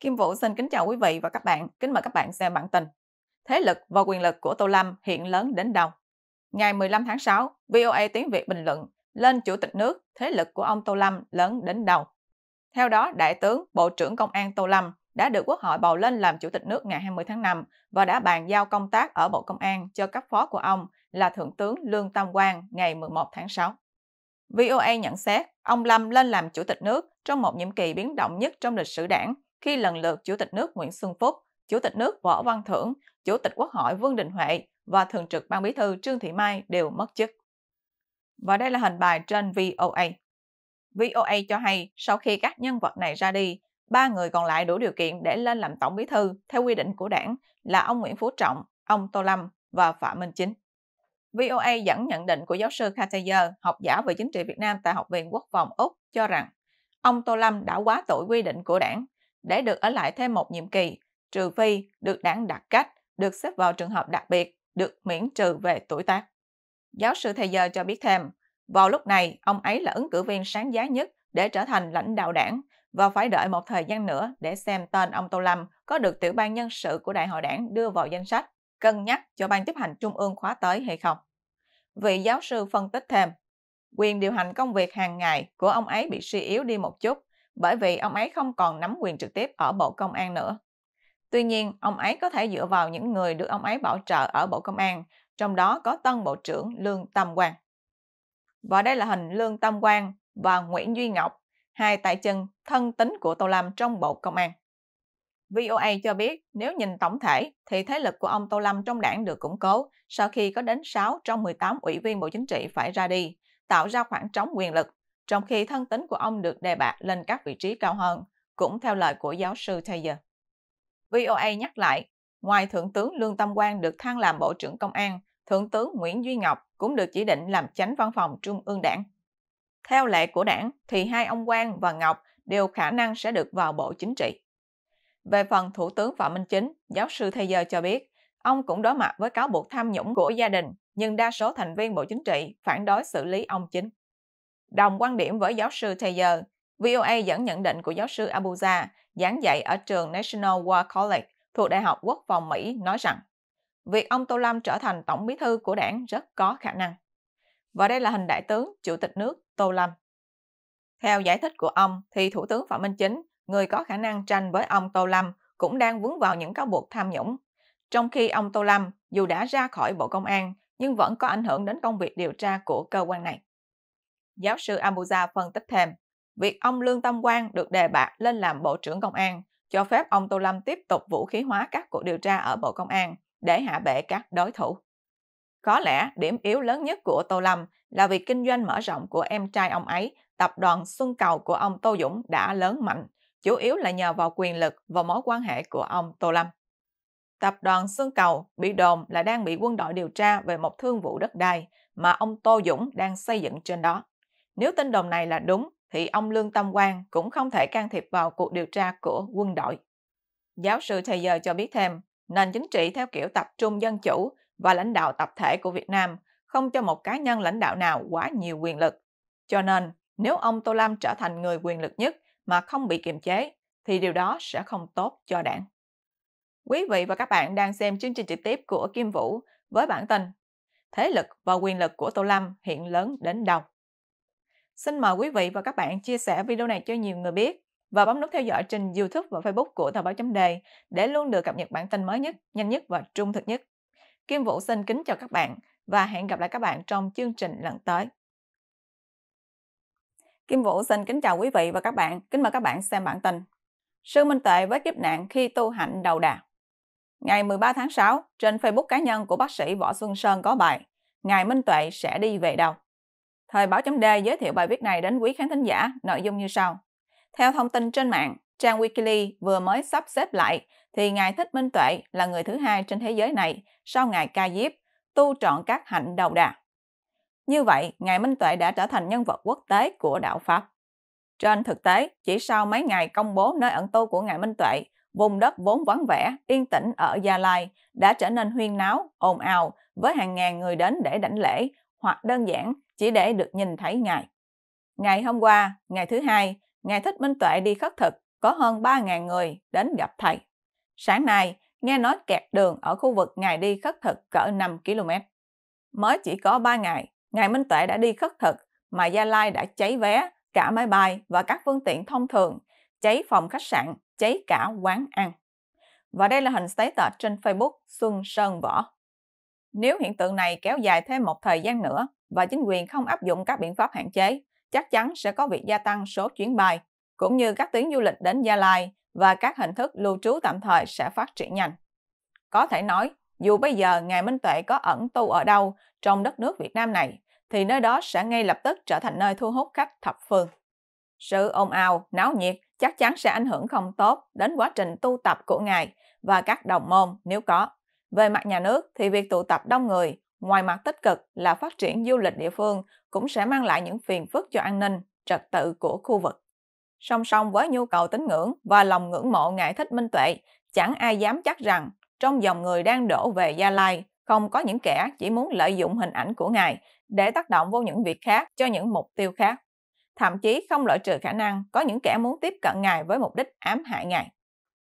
Kim Vũ xin kính chào quý vị và các bạn. Kính mời các bạn xem bản tin. Thế lực và quyền lực của Tô Lâm hiện lớn đến đâu? Ngày 15 tháng 6, VOA tiếng Việt bình luận lên chủ tịch nước, thế lực của ông Tô Lâm lớn đến đâu? Theo đó, Đại tướng Bộ trưởng Công an Tô Lâm đã được Quốc hội bầu lên làm chủ tịch nước ngày 20 tháng 5 và đã bàn giao công tác ở Bộ Công an cho cấp phó của ông là Thượng tướng Lương Tam Quang ngày 11 tháng 6. VOA nhận xét, ông Lâm lên làm chủ tịch nước trong một nhiệm kỳ biến động nhất trong lịch sử đảng – khi lần lượt Chủ tịch nước Nguyễn Xuân Phúc, Chủ tịch nước Võ Văn Thưởng, Chủ tịch Quốc hội Vương Đình Huệ và Thường trực Ban Bí thư Trương Thị Mai đều mất chức. Và đây là hình bài trên VOA. VOA cho hay sau khi các nhân vật này ra đi, ba người còn lại đủ điều kiện để lên làm tổng bí thư theo quy định của đảng là ông Nguyễn Phú Trọng, ông Tô Lâm và Phạm Minh Chính. VOA dẫn nhận định của giáo sư Katayer, học giả về chính trị Việt Nam tại Học viện Quốc phòng Úc, cho rằng ông Tô Lâm đã quá tuổi quy định của đảng để được ở lại thêm một nhiệm kỳ, trừ phi được đảng đặt cách, được xếp vào trường hợp đặc biệt, được miễn trừ về tuổi tác. Giáo sư Thầy Giờ cho biết thêm, vào lúc này, ông ấy là ứng cử viên sáng giá nhất để trở thành lãnh đạo đảng và phải đợi một thời gian nữa để xem tên ông Tô Lâm có được tiểu ban nhân sự của đại hội đảng đưa vào danh sách, cân nhắc cho ban chấp hành trung ương khóa tới hay không. Vị giáo sư phân tích thêm, quyền điều hành công việc hàng ngày của ông ấy bị suy yếu đi một chút bởi vì ông ấy không còn nắm quyền trực tiếp ở Bộ Công an nữa. Tuy nhiên, ông ấy có thể dựa vào những người được ông ấy bảo trợ ở Bộ Công an, trong đó có tân Bộ trưởng Lương Tâm Quang. Và đây là hình Lương Tâm Quang và Nguyễn Duy Ngọc, hai tay chân thân tính của Tô Lâm trong Bộ Công an. VOA cho biết nếu nhìn tổng thể thì thế lực của ông Tô Lâm trong đảng được củng cố sau khi có đến 6 trong 18 ủy viên Bộ Chính trị phải ra đi, tạo ra khoảng trống quyền lực trong khi thân tính của ông được đề bạt lên các vị trí cao hơn, cũng theo lời của giáo sư Taylor. VOA nhắc lại, ngoài Thượng tướng Lương Tâm Quang được thăng làm Bộ trưởng Công an, Thượng tướng Nguyễn Duy Ngọc cũng được chỉ định làm chánh văn phòng Trung ương đảng. Theo lệ của đảng thì hai ông Quang và Ngọc đều khả năng sẽ được vào Bộ Chính trị. Về phần Thủ tướng Phạm Minh Chính, giáo sư Thế Giờ cho biết, ông cũng đối mặt với cáo buộc tham nhũng của gia đình, nhưng đa số thành viên Bộ Chính trị phản đối xử lý ông Chính. Đồng quan điểm với giáo sư Taylor, VOA dẫn nhận định của giáo sư Abuja, giảng dạy ở trường National War College thuộc Đại học Quốc phòng Mỹ nói rằng việc ông Tô Lâm trở thành tổng bí thư của đảng rất có khả năng. Và đây là hình đại tướng Chủ tịch nước Tô Lâm. Theo giải thích của ông, thì Thủ tướng Phạm Minh Chính, người có khả năng tranh với ông Tô Lâm, cũng đang vướng vào những cáo buộc tham nhũng. Trong khi ông Tô Lâm, dù đã ra khỏi Bộ Công an, nhưng vẫn có ảnh hưởng đến công việc điều tra của cơ quan này. Giáo sư Amuza phân tích thêm, việc ông Lương Tâm Quang được đề bạt lên làm Bộ trưởng Công an cho phép ông Tô Lâm tiếp tục vũ khí hóa các cuộc điều tra ở Bộ Công an để hạ bệ các đối thủ. Có lẽ điểm yếu lớn nhất của Tô Lâm là việc kinh doanh mở rộng của em trai ông ấy, tập đoàn Xuân Cầu của ông Tô Dũng đã lớn mạnh, chủ yếu là nhờ vào quyền lực và mối quan hệ của ông Tô Lâm. Tập đoàn Xuân Cầu bị đồn là đang bị quân đội điều tra về một thương vụ đất đai mà ông Tô Dũng đang xây dựng trên đó. Nếu tin đồn này là đúng, thì ông Lương Tâm Quang cũng không thể can thiệp vào cuộc điều tra của quân đội. Giáo sư Thầy Giờ cho biết thêm, nền chính trị theo kiểu tập trung dân chủ và lãnh đạo tập thể của Việt Nam không cho một cá nhân lãnh đạo nào quá nhiều quyền lực. Cho nên, nếu ông Tô Lâm trở thành người quyền lực nhất mà không bị kiềm chế, thì điều đó sẽ không tốt cho đảng. Quý vị và các bạn đang xem chương trình trực tiếp của Kim Vũ với bản tin Thế lực và quyền lực của Tô Lâm hiện lớn đến đâu? Xin mời quý vị và các bạn chia sẻ video này cho nhiều người biết và bấm nút theo dõi trên YouTube và Facebook của Tờ báo chấm đề để luôn được cập nhật bản tin mới nhất, nhanh nhất và trung thực nhất. Kim Vũ xin kính chào các bạn và hẹn gặp lại các bạn trong chương trình lần tới. Kim Vũ xin kính chào quý vị và các bạn, kính mời các bạn xem bản tin. Sư Minh tuệ với kiếp nạn khi tu hạnh đầu đà. Ngày 13 tháng 6, trên Facebook cá nhân của bác sĩ Võ Xuân Sơn có bài Ngài Minh Tuệ sẽ đi về đâu? Thời báo chấm D giới thiệu bài viết này đến quý khán thính giả, nội dung như sau. Theo thông tin trên mạng, trang Wikileaks vừa mới sắp xếp lại thì Ngài Thích Minh Tuệ là người thứ hai trên thế giới này sau Ngài Ca Diếp, tu trọn các hạnh đầu đà. Như vậy, Ngài Minh Tuệ đã trở thành nhân vật quốc tế của đạo Pháp. Trên thực tế, chỉ sau mấy ngày công bố nơi ẩn tu của Ngài Minh Tuệ, vùng đất vốn vắng vẻ, yên tĩnh ở Gia Lai đã trở nên huyên náo, ồn ào với hàng ngàn người đến để đảnh lễ, hoặc đơn giản chỉ để được nhìn thấy Ngài. Ngày hôm qua, ngày thứ hai, Ngài Thích Minh Tuệ đi khất thực, có hơn 3.000 người đến gặp Thầy. Sáng nay, nghe nói kẹt đường ở khu vực Ngài đi khất thực cỡ 5 km. Mới chỉ có 3 ngày, Ngài Minh Tuệ đã đi khất thực mà Gia Lai đã cháy vé, cả máy bay và các phương tiện thông thường, cháy phòng khách sạn, cháy cả quán ăn. Và đây là hình status trên Facebook Xuân Sơn Võ. Nếu hiện tượng này kéo dài thêm một thời gian nữa và chính quyền không áp dụng các biện pháp hạn chế, chắc chắn sẽ có việc gia tăng số chuyến bay, cũng như các tuyến du lịch đến Gia Lai và các hình thức lưu trú tạm thời sẽ phát triển nhanh. Có thể nói, dù bây giờ Ngài Minh Tuệ có ẩn tu ở đâu trong đất nước Việt Nam này, thì nơi đó sẽ ngay lập tức trở thành nơi thu hút khách thập phương. Sự ồn ào, náo nhiệt chắc chắn sẽ ảnh hưởng không tốt đến quá trình tu tập của Ngài và các đồng môn nếu có. Về mặt nhà nước thì việc tụ tập đông người, ngoài mặt tích cực là phát triển du lịch địa phương cũng sẽ mang lại những phiền phức cho an ninh, trật tự của khu vực. Song song với nhu cầu tín ngưỡng và lòng ngưỡng mộ ngài thích minh tuệ, chẳng ai dám chắc rằng trong dòng người đang đổ về Gia Lai không có những kẻ chỉ muốn lợi dụng hình ảnh của ngài để tác động vô những việc khác cho những mục tiêu khác. Thậm chí không loại trừ khả năng có những kẻ muốn tiếp cận ngài với mục đích ám hại ngài.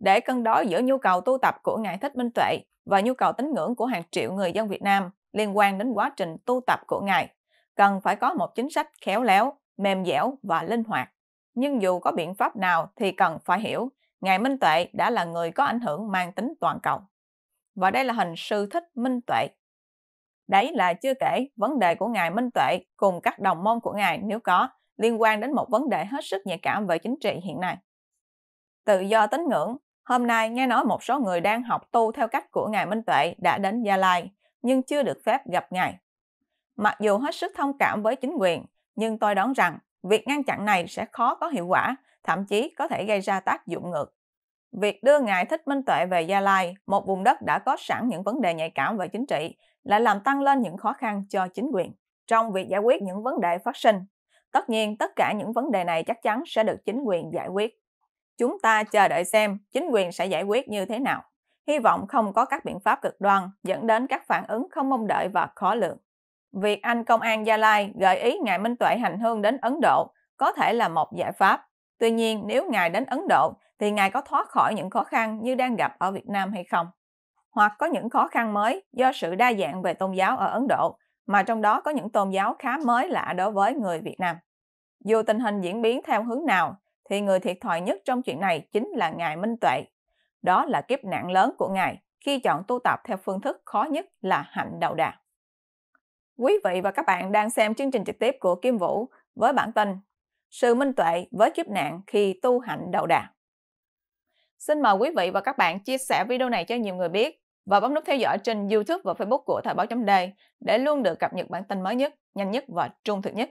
Để cân đối giữa nhu cầu tu tập của ngài thích minh tuệ và nhu cầu tín ngưỡng của hàng triệu người dân Việt Nam liên quan đến quá trình tu tập của Ngài, cần phải có một chính sách khéo léo, mềm dẻo và linh hoạt. Nhưng dù có biện pháp nào thì cần phải hiểu, Ngài Minh Tuệ đã là người có ảnh hưởng mang tính toàn cầu. Và đây là hình sư thích Minh Tuệ. Đấy là chưa kể vấn đề của Ngài Minh Tuệ cùng các đồng môn của Ngài nếu có liên quan đến một vấn đề hết sức nhạy cảm về chính trị hiện nay. Tự do tín ngưỡng Hôm nay nghe nói một số người đang học tu theo cách của Ngài Minh Tuệ đã đến Gia Lai, nhưng chưa được phép gặp Ngài. Mặc dù hết sức thông cảm với chính quyền, nhưng tôi đoán rằng việc ngăn chặn này sẽ khó có hiệu quả, thậm chí có thể gây ra tác dụng ngược. Việc đưa Ngài Thích Minh Tuệ về Gia Lai, một vùng đất đã có sẵn những vấn đề nhạy cảm về chính trị, lại làm tăng lên những khó khăn cho chính quyền trong việc giải quyết những vấn đề phát sinh. Tất nhiên, tất cả những vấn đề này chắc chắn sẽ được chính quyền giải quyết. Chúng ta chờ đợi xem chính quyền sẽ giải quyết như thế nào. Hy vọng không có các biện pháp cực đoan dẫn đến các phản ứng không mong đợi và khó lường. Việc anh công an Gia Lai gợi ý ngài Minh Tuệ hành hương đến Ấn Độ có thể là một giải pháp. Tuy nhiên, nếu ngài đến Ấn Độ thì ngài có thoát khỏi những khó khăn như đang gặp ở Việt Nam hay không? Hoặc có những khó khăn mới do sự đa dạng về tôn giáo ở Ấn Độ, mà trong đó có những tôn giáo khá mới lạ đối với người Việt Nam. Dù tình hình diễn biến theo hướng nào, thì người thiệt thòi nhất trong chuyện này chính là Ngài Minh Tuệ. Đó là kiếp nạn lớn của Ngài khi chọn tu tập theo phương thức khó nhất là hạnh đầu đà. Quý vị và các bạn đang xem chương trình trực tiếp của Kim Vũ với bản tin Sự Minh Tuệ với kiếp nạn khi tu hạnh đầu đà. Xin mời quý vị và các bạn chia sẻ video này cho nhiều người biết và bấm nút theo dõi trên YouTube và Facebook của Thời báo chấm để luôn được cập nhật bản tin mới nhất, nhanh nhất và trung thực nhất.